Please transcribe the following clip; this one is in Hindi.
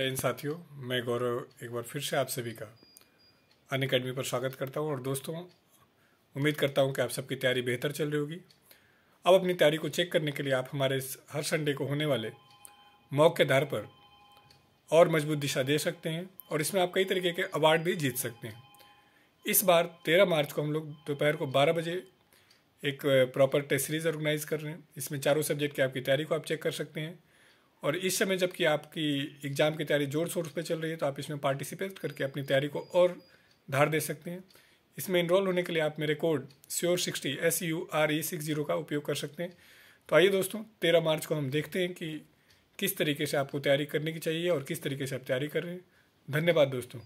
इन साथियों मैं गौरव एक बार फिर से आप सभी का अन अकेडमी पर स्वागत करता हूं और दोस्तों उम्मीद करता हूं कि आप सबकी तैयारी बेहतर चल रही होगी अब अपनी तैयारी को चेक करने के लिए आप हमारे इस हर संडे को होने वाले मौक़ के आधार पर और मजबूत दिशा दे सकते हैं और इसमें आप कई तरीके के अवार्ड भी जीत सकते हैं इस बार तेरह मार्च को हम लोग दोपहर को बारह बजे एक प्रॉपर टेस्ट सीरीज़ ऑर्गेनाइज़ कर रहे हैं इसमें चारों सब्जेक्ट की आपकी तैयारी को आप चेक कर सकते हैं और इस समय जबकि आपकी एग्ज़ाम की तैयारी जोर शोर पर चल रही है तो आप इसमें पार्टिसिपेट करके अपनी तैयारी को और धार दे सकते हैं इसमें इनरोल होने के लिए आप मेरे code sure sixty S U R E six zero का उपयोग कर सकते हैं तो आइए दोस्तों तेरह मार्च को हम देखते हैं कि किस तरीके से आपको तैयारी करने की चाहिए और किस तरीके से आप तैयारी कर रहे हैं धन्यवाद दोस्तों